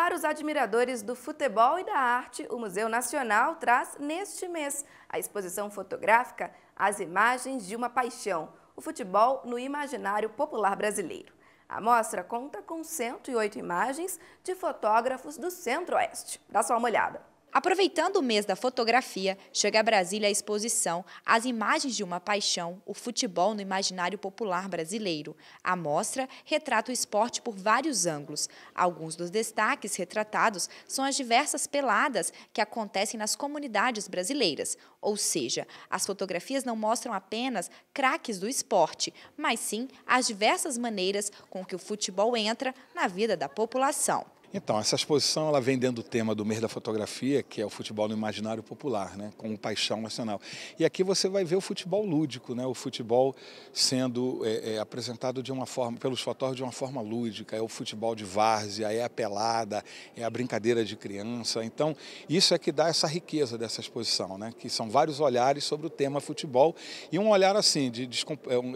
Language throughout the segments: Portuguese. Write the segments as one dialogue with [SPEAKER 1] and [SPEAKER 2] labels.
[SPEAKER 1] Para os admiradores do futebol e da arte, o Museu Nacional traz neste mês a exposição fotográfica As Imagens de uma Paixão, o futebol no imaginário popular brasileiro. A mostra conta com 108 imagens de fotógrafos do Centro-Oeste. Dá só uma olhada.
[SPEAKER 2] Aproveitando o mês da fotografia, chega a Brasília a exposição As Imagens de uma Paixão, o futebol no imaginário popular brasileiro. A mostra retrata o esporte por vários ângulos. Alguns dos destaques retratados são as diversas peladas que acontecem nas comunidades brasileiras. Ou seja, as fotografias não mostram apenas craques do esporte, mas sim as diversas maneiras com que o futebol entra na vida da população.
[SPEAKER 3] Então, essa exposição ela vem dentro do tema do mês da fotografia, que é o futebol no imaginário popular, né, com paixão nacional. E aqui você vai ver o futebol lúdico, né, o futebol sendo é, é, apresentado de uma forma, pelos fotógrafos de uma forma lúdica, é o futebol de várzea, é a pelada, é a brincadeira de criança. Então, isso é que dá essa riqueza dessa exposição, né, que são vários olhares sobre o tema futebol e um olhar assim, de,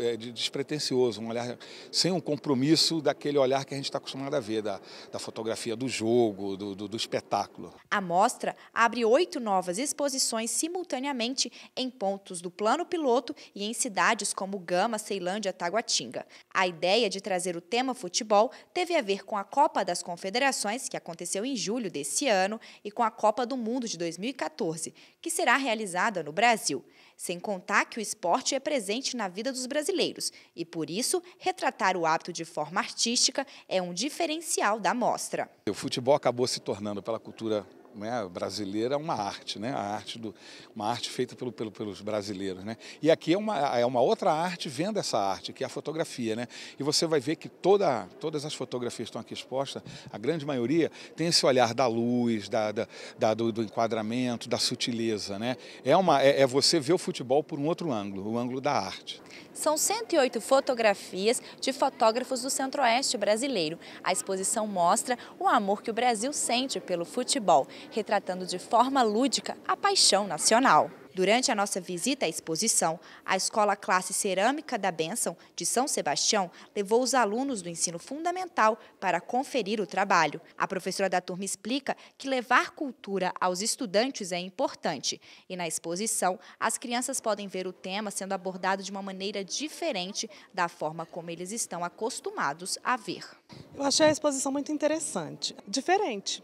[SPEAKER 3] é, é, de despretensioso, um olhar sem um compromisso daquele olhar que a gente está acostumado a ver, da, da fotografia coreografia do jogo, do, do, do espetáculo.
[SPEAKER 2] A mostra abre oito novas exposições simultaneamente em pontos do plano piloto e em cidades como Gama, Ceilândia, Taguatinga. A ideia de trazer o tema futebol teve a ver com a Copa das Confederações, que aconteceu em julho desse ano, e com a Copa do Mundo de 2014, que será realizada no Brasil. Sem contar que o esporte é presente na vida dos brasileiros e, por isso, retratar o hábito de forma artística é um diferencial da mostra.
[SPEAKER 3] O futebol acabou se tornando, pela cultura né, brasileira é uma arte, né? A arte do, uma arte feita pelo, pelo, pelos brasileiros, né? E aqui é uma, é uma outra arte vendo essa arte, que é a fotografia, né? E você vai ver que toda, todas as fotografias estão aqui expostas, a grande maioria tem esse olhar da luz, da, da, da do, do, enquadramento, da sutileza, né? É, uma, é, é você ver o futebol por um outro ângulo, o ângulo da arte.
[SPEAKER 2] São 108 fotografias de fotógrafos do Centro-Oeste brasileiro. A exposição mostra o amor que o Brasil sente pelo futebol retratando de forma lúdica a paixão nacional. Durante a nossa visita à exposição, a Escola Classe Cerâmica da Benção, de São Sebastião, levou os alunos do ensino fundamental para conferir o trabalho. A professora da turma explica que levar cultura aos estudantes é importante e, na exposição, as crianças podem ver o tema sendo abordado de uma maneira diferente da forma como eles estão acostumados a ver. Eu achei a exposição muito interessante, diferente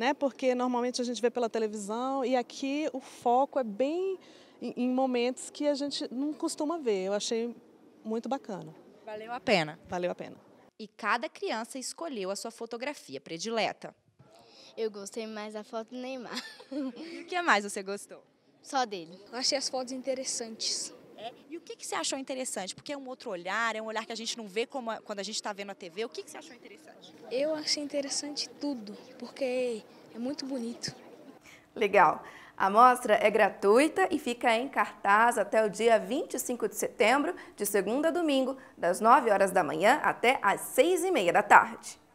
[SPEAKER 2] né? Porque normalmente a gente vê pela televisão e aqui o foco é bem em, momentos que a gente não costuma ver. Eu achei muito bacana. Valeu a pena. Valeu a pena. E cada criança escolheu a sua fotografia predileta. Eu gostei mais da foto do Neymar. E o que mais você gostou? Só dele. Achei as fotos interessantes. É, e o que, que você achou interessante? Porque é um outro olhar, é um olhar que a gente não vê como a, quando a gente está vendo a TV. O que, que você achou interessante? Eu achei interessante tudo, porque é muito bonito.
[SPEAKER 1] Legal. A mostra é gratuita e fica em cartaz até o dia 25 de setembro, de segunda a domingo, das 9 horas da manhã até às 6 e meia da tarde.